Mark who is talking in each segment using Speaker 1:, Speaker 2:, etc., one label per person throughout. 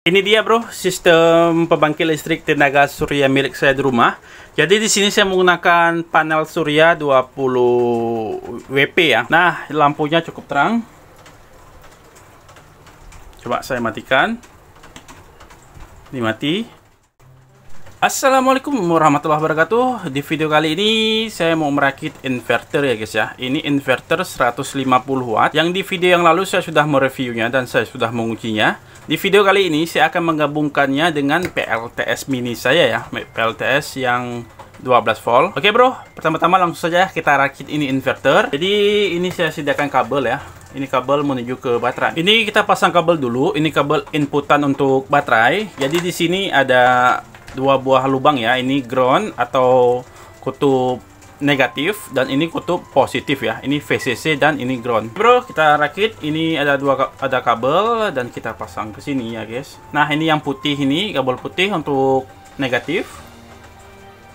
Speaker 1: Ini dia bro, sistem pembangkit listrik tenaga surya milik saya di rumah. Jadi di sini saya menggunakan panel surya 20 WP ya. Nah, lampunya cukup terang. Coba saya matikan. Ini mati. Assalamualaikum warahmatullahi wabarakatuh. Di video kali ini saya mau merakit inverter ya guys ya. Ini inverter 150 watt yang di video yang lalu saya sudah mereviewnya dan saya sudah mengujinya. Di video kali ini saya akan menggabungkannya dengan PLTS mini saya ya, PLTS yang 12 volt. Oke bro, pertama-tama langsung saja kita rakit ini inverter. Jadi ini saya sediakan kabel ya. Ini kabel menuju ke baterai. Ini kita pasang kabel dulu. Ini kabel inputan untuk baterai. Jadi di sini ada dua buah lubang ya. Ini ground atau kutub negatif dan ini kutub positif ya ini VCC dan ini ground bro kita rakit ini ada dua ada kabel dan kita pasang ke sini ya guys nah ini yang putih ini kabel putih untuk negatif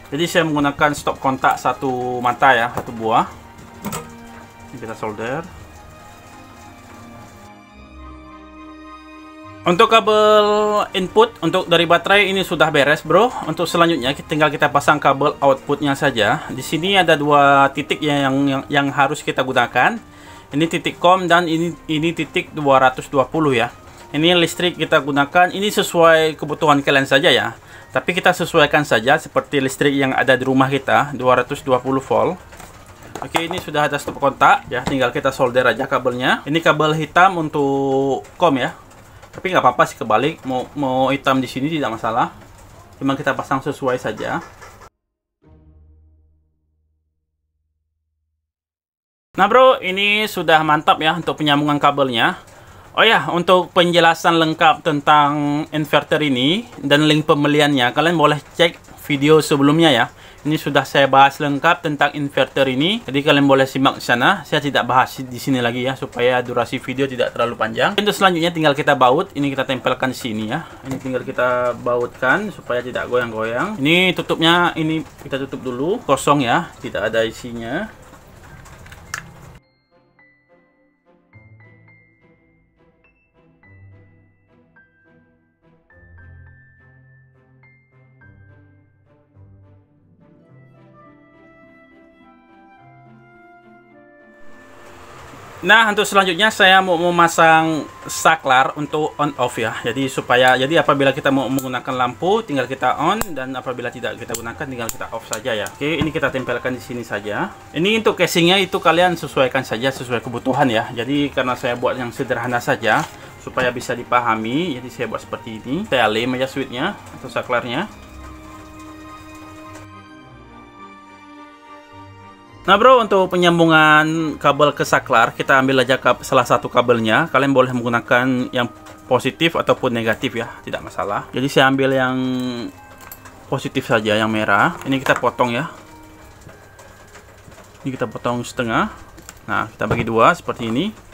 Speaker 1: jadi saya menggunakan stop kontak satu mata ya satu buah ini kita solder Untuk kabel input untuk dari baterai ini sudah beres, Bro. Untuk selanjutnya tinggal kita pasang kabel outputnya saja. Di sini ada dua titik ya yang yang, yang harus kita gunakan. Ini titik com dan ini ini titik 220 ya. Ini listrik kita gunakan, ini sesuai kebutuhan kalian saja ya. Tapi kita sesuaikan saja seperti listrik yang ada di rumah kita, 220 volt. Oke, ini sudah ada stop kontak ya, tinggal kita solder aja kabelnya. Ini kabel hitam untuk com ya tapi nggak apa-apa sih kebalik mau mau hitam di sini tidak masalah cuma kita pasang sesuai saja nah bro ini sudah mantap ya untuk penyambungan kabelnya Oh ya, untuk penjelasan lengkap tentang inverter ini dan link pembeliannya, kalian boleh cek video sebelumnya ya. Ini sudah saya bahas lengkap tentang inverter ini. Jadi kalian boleh simak di sana. Saya tidak bahas di sini lagi ya supaya durasi video tidak terlalu panjang. Untuk selanjutnya tinggal kita baut. Ini kita tempelkan di sini ya. Ini tinggal kita bautkan supaya tidak goyang-goyang. Ini tutupnya ini kita tutup dulu kosong ya, tidak ada isinya. Nah, untuk selanjutnya saya mau memasang saklar untuk on off ya. Jadi supaya jadi apabila kita mau menggunakan lampu tinggal kita on dan apabila tidak kita gunakan tinggal kita off saja ya. Oke, ini kita tempelkan di sini saja. Ini untuk casingnya itu kalian sesuaikan saja sesuai kebutuhan ya. Jadi karena saya buat yang sederhana saja supaya bisa dipahami, jadi saya buat seperti ini. Saya lem aja switchnya atau saklarnya. Nah bro, untuk penyambungan kabel ke saklar, kita ambil aja salah satu kabelnya. Kalian boleh menggunakan yang positif ataupun negatif ya, tidak masalah. Jadi saya ambil yang positif saja, yang merah. Ini kita potong ya. Ini kita potong setengah. Nah, kita bagi dua seperti ini.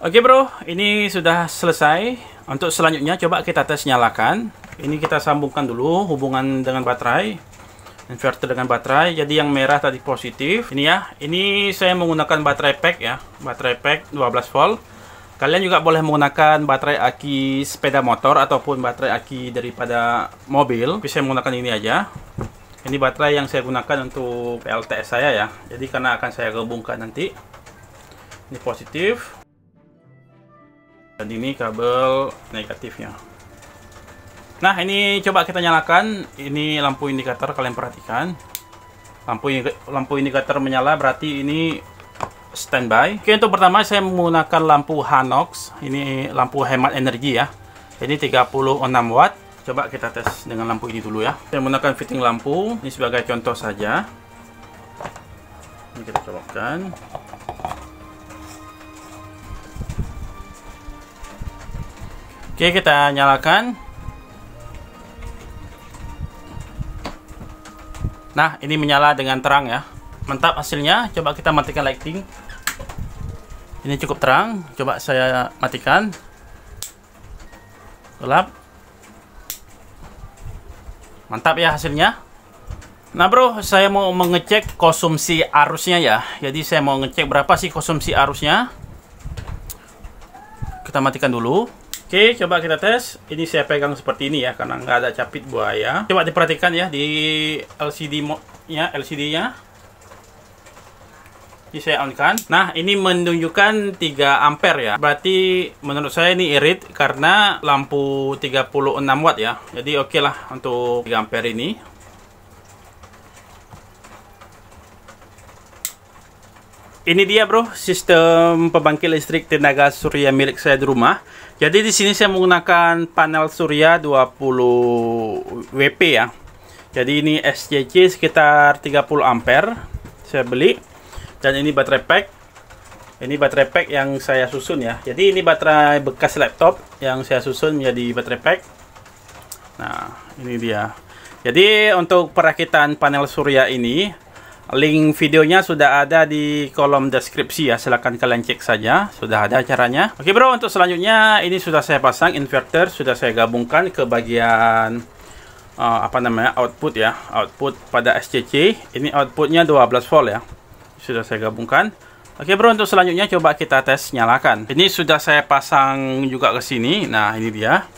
Speaker 1: Oke okay, bro, ini sudah selesai. Untuk selanjutnya coba kita tes nyalakan. Ini kita sambungkan dulu hubungan dengan baterai. Inverter dengan baterai. Jadi yang merah tadi positif. Ini ya, ini saya menggunakan baterai pack ya. Baterai pack 12 volt. Kalian juga boleh menggunakan baterai aki sepeda motor ataupun baterai aki daripada mobil. Tapi saya menggunakan ini aja. Ini baterai yang saya gunakan untuk PLTS saya ya. Jadi karena akan saya gabungkan nanti. Ini positif, dan ini kabel negatifnya nah ini coba kita nyalakan ini lampu indikator kalian perhatikan lampu lampu indikator menyala berarti ini standby oke untuk pertama saya menggunakan lampu Hanox ini lampu hemat energi ya ini 36 watt coba kita tes dengan lampu ini dulu ya saya menggunakan fitting lampu ini sebagai contoh saja ini kita colokkan. Oke, kita nyalakan. Nah, ini menyala dengan terang ya. Mantap hasilnya. Coba kita matikan lighting. Ini cukup terang. Coba saya matikan. Gelap. Mantap ya hasilnya. Nah bro, saya mau mengecek konsumsi arusnya ya. Jadi saya mau ngecek berapa sih konsumsi arusnya. Kita matikan dulu. Oke, coba kita tes. Ini saya pegang seperti ini ya, karena nggak ada capit buaya. Coba diperhatikan ya di LCD-nya, ya, LCD-nya. Ini saya on kan. Nah, ini menunjukkan 3 ampere ya. Berarti menurut saya ini irit karena lampu 36 watt ya. Jadi oke okay lah untuk 3 ampere ini. ini dia bro sistem pembangkit listrik tenaga surya milik saya di rumah jadi di sini saya menggunakan panel surya 20 WP ya jadi ini SCC sekitar 30 ampere saya beli dan ini baterai pack ini baterai pack yang saya susun ya jadi ini baterai bekas laptop yang saya susun menjadi baterai pack nah ini dia jadi untuk perakitan panel surya ini Link videonya sudah ada di kolom deskripsi ya, silahkan kalian cek saja, sudah ada caranya. Oke bro, untuk selanjutnya ini sudah saya pasang inverter, sudah saya gabungkan ke bagian uh, apa namanya output ya, output pada SCC. Ini outputnya 12 volt ya, sudah saya gabungkan. Oke bro, untuk selanjutnya coba kita tes nyalakan. Ini sudah saya pasang juga ke sini. Nah ini dia.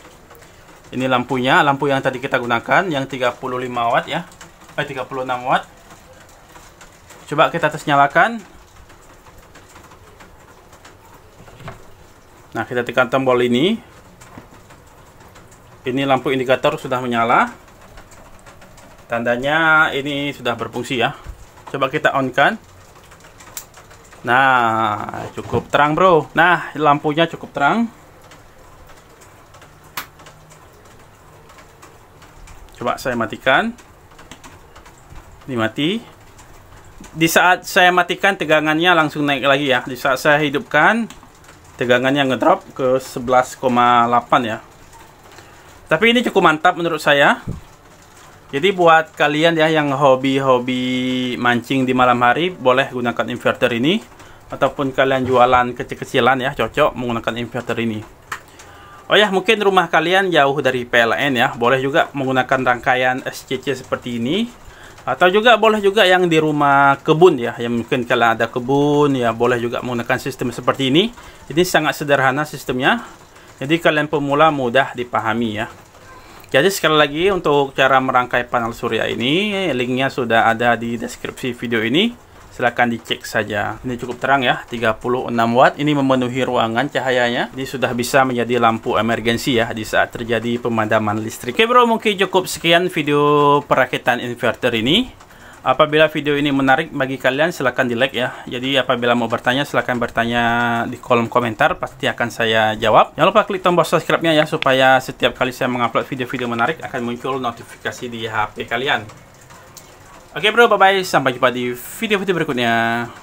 Speaker 1: Ini lampunya, lampu yang tadi kita gunakan yang 35 watt ya, eh 36 watt Coba kita tes nyalakan. Nah, kita tekan tombol ini. Ini lampu indikator sudah menyala. Tandanya ini sudah berfungsi ya. Coba kita on kan. Nah, cukup terang, Bro. Nah, lampunya cukup terang. Coba saya matikan. Ini mati di saat saya matikan tegangannya langsung naik lagi ya di saat saya hidupkan tegangannya ngedrop ke 11,8 ya tapi ini cukup mantap menurut saya jadi buat kalian ya yang hobi-hobi mancing di malam hari boleh gunakan inverter ini ataupun kalian jualan kecil-kecilan ya cocok menggunakan inverter ini Oh ya mungkin rumah kalian jauh dari PLN ya boleh juga menggunakan rangkaian SCC seperti ini Atau juga boleh juga yang di rumah kebun ya Yang mungkin kalau ada kebun ya boleh juga menggunakan sistem seperti ini Ini sangat sederhana sistemnya Jadi kalian pemula mudah dipahami ya Jadi sekali lagi untuk cara merangkai panel surya ini Linknya sudah ada di deskripsi video ini silahkan dicek saja ini cukup terang ya 36 watt ini memenuhi ruangan cahayanya ini sudah bisa menjadi lampu emergensi ya di saat terjadi pemadaman listrik oke bro mungkin cukup sekian video perakitan inverter ini Apabila video ini menarik bagi kalian silahkan di like ya Jadi apabila mau bertanya silahkan bertanya di kolom komentar Pasti akan saya jawab Jangan lupa klik tombol subscribe-nya ya Supaya setiap kali saya mengupload video-video menarik Akan muncul notifikasi di HP kalian Oke okay, bro, bye-bye. Sampai jumpa di video-video berikutnya.